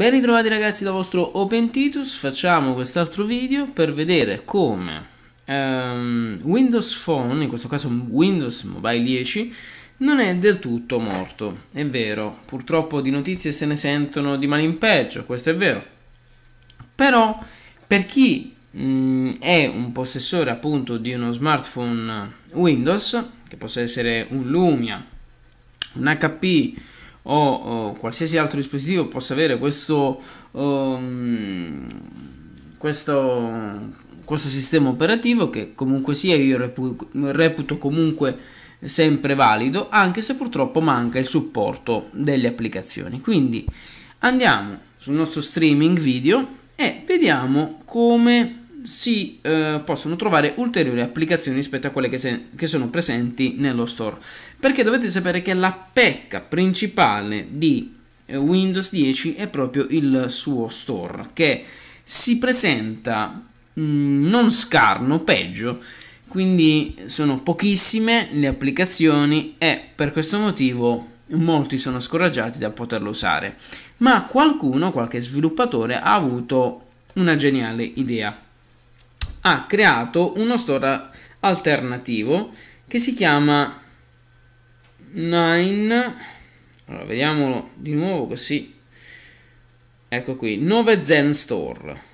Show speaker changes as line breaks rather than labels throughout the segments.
Ben ritrovati ragazzi dal vostro Open Titus, facciamo quest'altro video per vedere come um, Windows Phone, in questo caso Windows Mobile 10, non è del tutto morto. È vero, purtroppo di notizie se ne sentono di male in peggio, questo è vero. Però per chi mh, mm, è un possessore appunto di uno smartphone Windows, che possa essere un Lumia, un HP, o, o qualsiasi altro dispositivo possa avere questo, um, questo, questo sistema operativo che comunque sia io reputo, reputo comunque sempre valido anche se purtroppo manca il supporto delle applicazioni quindi andiamo sul nostro streaming video e vediamo come si eh, possono trovare ulteriori applicazioni rispetto a quelle che, se, che, sono presenti nello store perché dovete sapere che la pecca principale di eh, Windows 10 è proprio il suo store che si presenta mh, mm, non scarno peggio quindi sono pochissime le applicazioni e per questo motivo molti sono scoraggiati da poterlo usare ma qualcuno qualche sviluppatore ha avuto una geniale idea ha creato uno store alternativo che si chiama 9 allora vediamolo di nuovo così ecco qui 9 zen store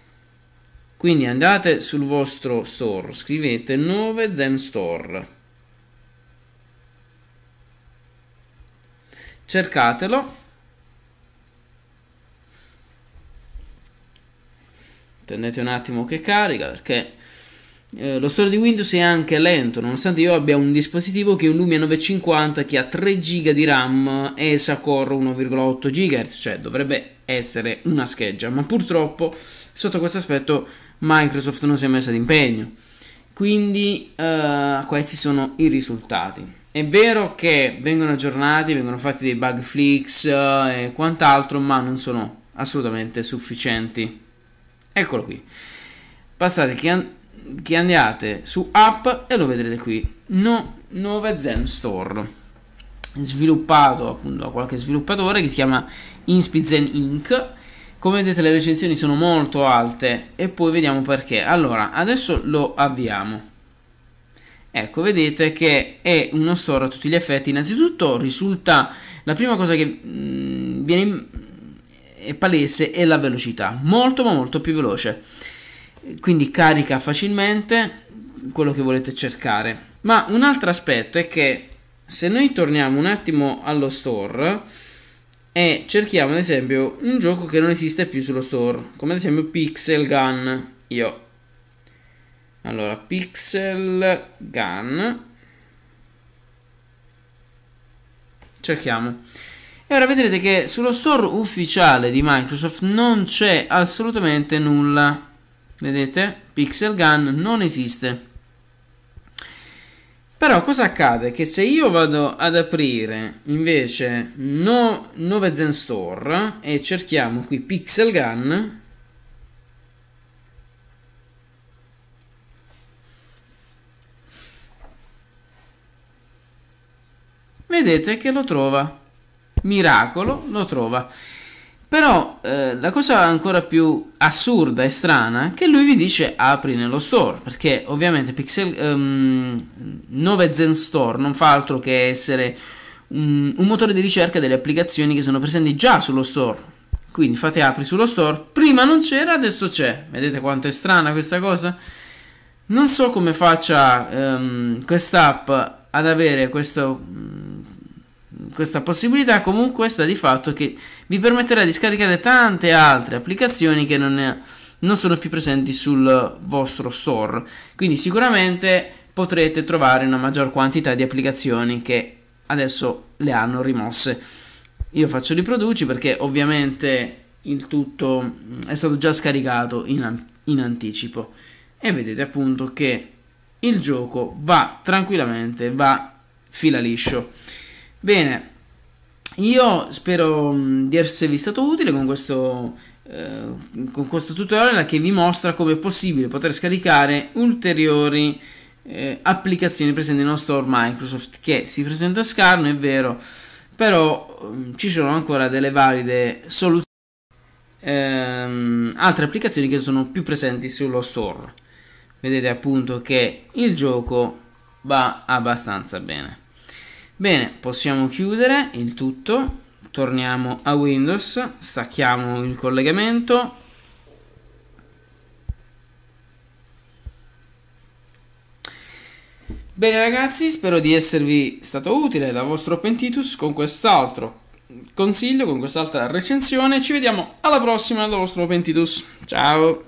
quindi andate sul vostro store scrivete 9 zen store cercatelo attendete un attimo che carica perché eh, lo store di Windows è anche lento nonostante io abbia un dispositivo che è un Lumia 950 che ha 3 GB di RAM e Sacore 1,8 GHz cioè dovrebbe essere una scheggia ma purtroppo sotto questo aspetto Microsoft non si è messa d'impegno quindi eh, questi sono i risultati è vero che vengono aggiornati, vengono fatti dei bug flicks eh, e quant'altro, ma non sono assolutamente sufficienti. Eccolo qui. Passate che, an- andiate su app e lo vedrete qui. No, nuova Zen Store sviluppato appunto da qualche sviluppatore che si chiama InspiZen Inc. Come vedete le recensioni sono molto alte e poi vediamo perché. Allora, adesso lo avviamo. Ecco, vedete che è uno store a tutti gli effetti. Innanzitutto risulta la prima cosa che mh, mm, viene in è palese è la velocità, molto ma molto più veloce. Quindi carica facilmente quello che volete cercare. Ma un altro aspetto è che se noi torniamo un attimo allo store e cerchiamo ad esempio un gioco che non esiste più sullo store, come ad esempio Pixel Gun, io. Allora, Pixel Gun. Cerchiamo. E ora vedrete che sullo store ufficiale di Microsoft non c'è assolutamente nulla. Vedete? Pixel Gun non esiste. Però cosa accade? Che se io vado ad aprire invece no, Novezen Store e cerchiamo qui Pixel Gun vedete che lo trova miracolo lo trova. Però eh, la cosa ancora più assurda e strana è che lui vi dice apri nello store, perché ovviamente Pixel um, ehm, 9 Zen Store non fa altro che essere un, un, motore di ricerca delle applicazioni che sono presenti già sullo store. Quindi fate apri sullo store, prima non c'era, adesso c'è. Vedete quanto è strana questa cosa? Non so come faccia um, quest'app ad avere questo questa possibilità comunque sta di fatto che vi permetterà di scaricare tante altre applicazioni che non, è, non sono più presenti sul vostro store. Quindi sicuramente potrete trovare una maggior quantità di applicazioni che adesso le hanno rimosse. Io faccio riproduci perché ovviamente il tutto mm, è stato già scaricato in, in anticipo e vedete appunto che il gioco va tranquillamente, va fila liscio. Bene, io spero mm, di esservi stato utile con questo, eh, con questo tutorial che vi mostra come è possibile poter scaricare ulteriori eh, applicazioni presenti nello store Microsoft che si presenta scarno, è vero, però eh, ci sono ancora delle valide soluzioni, ehm, altre applicazioni che sono più presenti sullo store. Vedete appunto che il gioco va abbastanza bene. Bene, possiamo chiudere il tutto, torniamo a Windows, stacchiamo il collegamento. Bene ragazzi, spero di esservi stato utile da vostro Pentitus con quest'altro consiglio, con quest'altra recensione. Ci vediamo alla prossima da vostro Pentitus. Ciao!